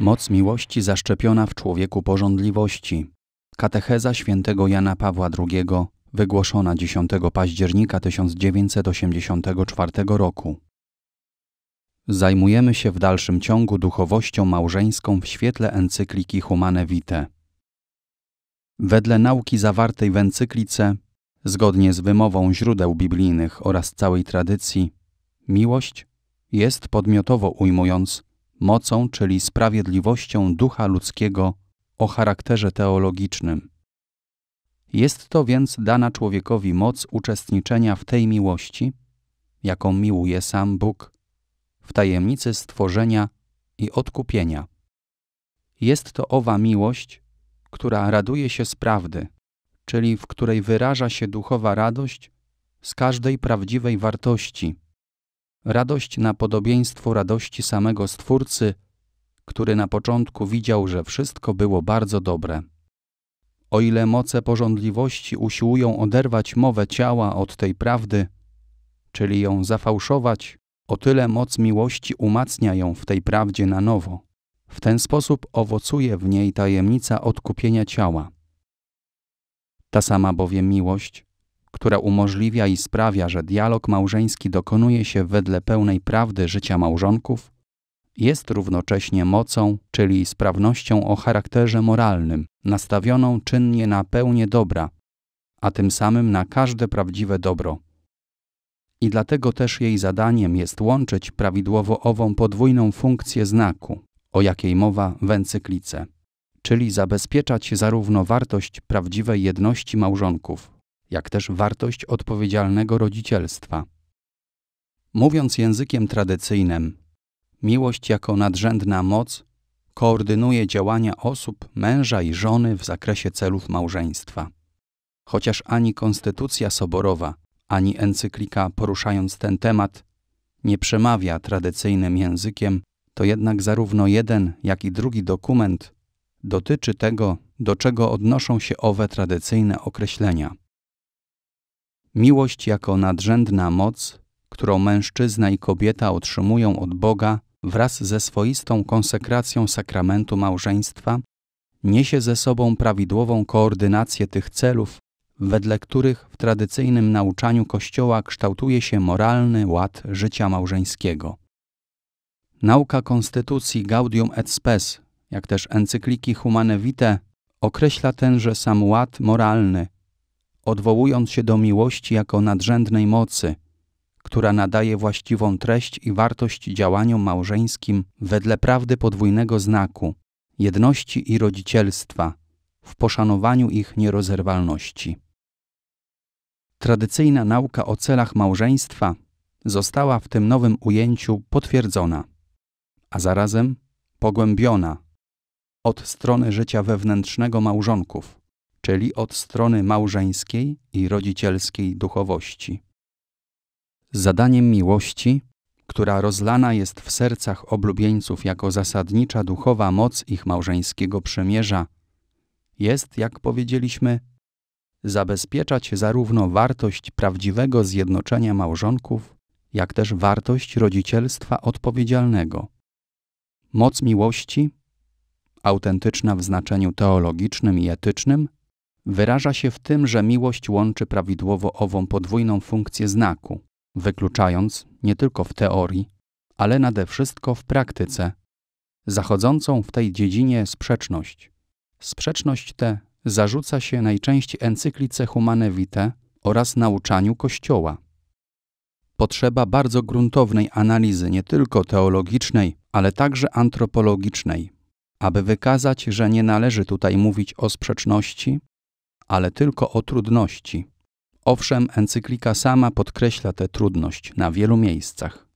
Moc miłości zaszczepiona w człowieku porządliwości. Katecheza świętego Jana Pawła II, wygłoszona 10 października 1984 roku. Zajmujemy się w dalszym ciągu duchowością małżeńską w świetle encykliki Humane Vitae. Wedle nauki zawartej w encyklice, zgodnie z wymową źródeł biblijnych oraz całej tradycji, miłość jest podmiotowo ujmując mocą, czyli sprawiedliwością ducha ludzkiego o charakterze teologicznym. Jest to więc dana człowiekowi moc uczestniczenia w tej miłości, jaką miłuje sam Bóg, w tajemnicy stworzenia i odkupienia. Jest to owa miłość, która raduje się z prawdy, czyli w której wyraża się duchowa radość z każdej prawdziwej wartości, radość na podobieństwo radości samego Stwórcy, który na początku widział, że wszystko było bardzo dobre. O ile moce porządliwości usiłują oderwać mowę ciała od tej prawdy, czyli ją zafałszować, o tyle moc miłości umacnia ją w tej prawdzie na nowo. W ten sposób owocuje w niej tajemnica odkupienia ciała. Ta sama bowiem miłość, które umożliwia i sprawia, że dialog małżeński dokonuje się wedle pełnej prawdy życia małżonków, jest równocześnie mocą, czyli sprawnością o charakterze moralnym, nastawioną czynnie na pełnię dobra, a tym samym na każde prawdziwe dobro. I dlatego też jej zadaniem jest łączyć prawidłowo ową podwójną funkcję znaku, o jakiej mowa w encyklice, czyli zabezpieczać zarówno wartość prawdziwej jedności małżonków, jak też wartość odpowiedzialnego rodzicielstwa. Mówiąc językiem tradycyjnym, miłość jako nadrzędna moc koordynuje działania osób, męża i żony w zakresie celów małżeństwa. Chociaż ani konstytucja soborowa, ani encyklika poruszając ten temat nie przemawia tradycyjnym językiem, to jednak zarówno jeden, jak i drugi dokument dotyczy tego, do czego odnoszą się owe tradycyjne określenia. Miłość jako nadrzędna moc, którą mężczyzna i kobieta otrzymują od Boga wraz ze swoistą konsekracją sakramentu małżeństwa, niesie ze sobą prawidłową koordynację tych celów, wedle których w tradycyjnym nauczaniu Kościoła kształtuje się moralny ład życia małżeńskiego. Nauka konstytucji Gaudium et Spes, jak też encykliki Humane Vitae, określa tenże sam ład moralny, odwołując się do miłości jako nadrzędnej mocy, która nadaje właściwą treść i wartość działaniom małżeńskim wedle prawdy podwójnego znaku, jedności i rodzicielstwa, w poszanowaniu ich nierozerwalności. Tradycyjna nauka o celach małżeństwa została w tym nowym ujęciu potwierdzona, a zarazem pogłębiona od strony życia wewnętrznego małżonków czyli od strony małżeńskiej i rodzicielskiej duchowości. Zadaniem miłości, która rozlana jest w sercach oblubieńców jako zasadnicza duchowa moc ich małżeńskiego przymierza, jest, jak powiedzieliśmy, zabezpieczać zarówno wartość prawdziwego zjednoczenia małżonków, jak też wartość rodzicielstwa odpowiedzialnego. Moc miłości, autentyczna w znaczeniu teologicznym i etycznym, wyraża się w tym, że miłość łączy prawidłowo ową podwójną funkcję znaku, wykluczając nie tylko w teorii, ale nade wszystko w praktyce zachodzącą w tej dziedzinie sprzeczność. Sprzeczność tę zarzuca się najczęściej encyklice Humane Vitae oraz nauczaniu Kościoła. Potrzeba bardzo gruntownej analizy nie tylko teologicznej, ale także antropologicznej, aby wykazać, że nie należy tutaj mówić o sprzeczności, ale tylko o trudności. Owszem, encyklika sama podkreśla tę trudność na wielu miejscach.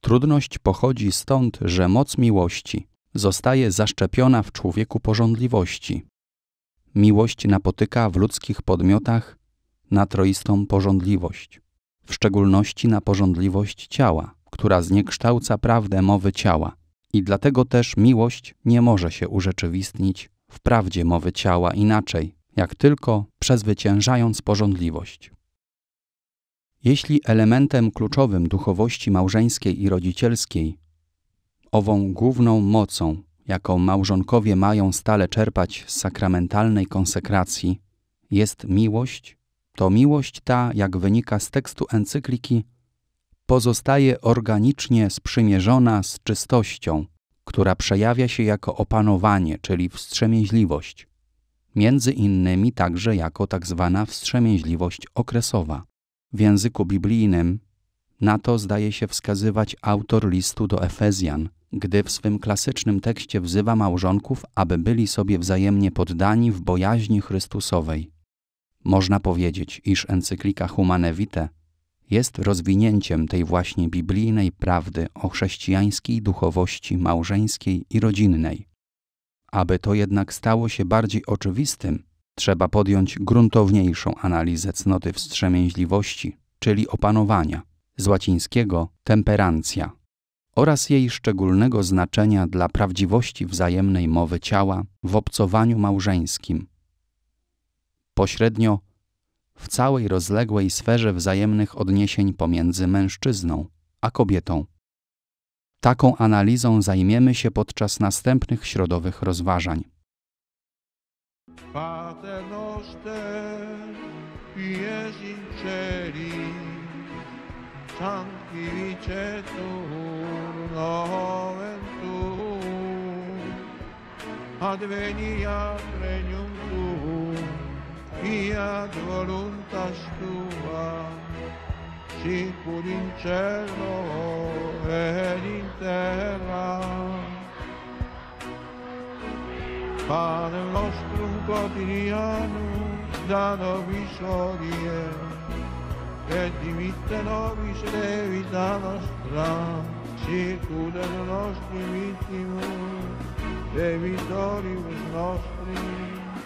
Trudność pochodzi stąd, że moc miłości zostaje zaszczepiona w człowieku porządliwości. Miłość napotyka w ludzkich podmiotach na troistą porządliwość, w szczególności na porządliwość ciała, która zniekształca prawdę mowy ciała. I dlatego też miłość nie może się urzeczywistnić w prawdzie mowy ciała inaczej jak tylko przezwyciężając porządliwość. Jeśli elementem kluczowym duchowości małżeńskiej i rodzicielskiej, ową główną mocą, jaką małżonkowie mają stale czerpać z sakramentalnej konsekracji, jest miłość, to miłość ta, jak wynika z tekstu encykliki, pozostaje organicznie sprzymierzona z czystością, która przejawia się jako opanowanie, czyli wstrzemięźliwość między innymi także jako tak zwana wstrzemięźliwość okresowa. W języku biblijnym na to zdaje się wskazywać autor listu do Efezjan, gdy w swym klasycznym tekście wzywa małżonków, aby byli sobie wzajemnie poddani w bojaźni Chrystusowej. Można powiedzieć, iż encyklika Humane Vitae jest rozwinięciem tej właśnie biblijnej prawdy o chrześcijańskiej duchowości małżeńskiej i rodzinnej. Aby to jednak stało się bardziej oczywistym, trzeba podjąć gruntowniejszą analizę cnoty wstrzemięźliwości, czyli opanowania, z łacińskiego temperancja, oraz jej szczególnego znaczenia dla prawdziwości wzajemnej mowy ciała w obcowaniu małżeńskim. Pośrednio w całej rozległej sferze wzajemnych odniesień pomiędzy mężczyzną a kobietą. Taką analizą zajmiemy się podczas następnych środowych rozważań. regnum tuum, voluntas tua, sicuri in cielo ed in terra. Pane nostro quotidiano, da noi sorie, e dimitte nobis levita nostra, sicura del nostro vittimo, e vittorius nostri,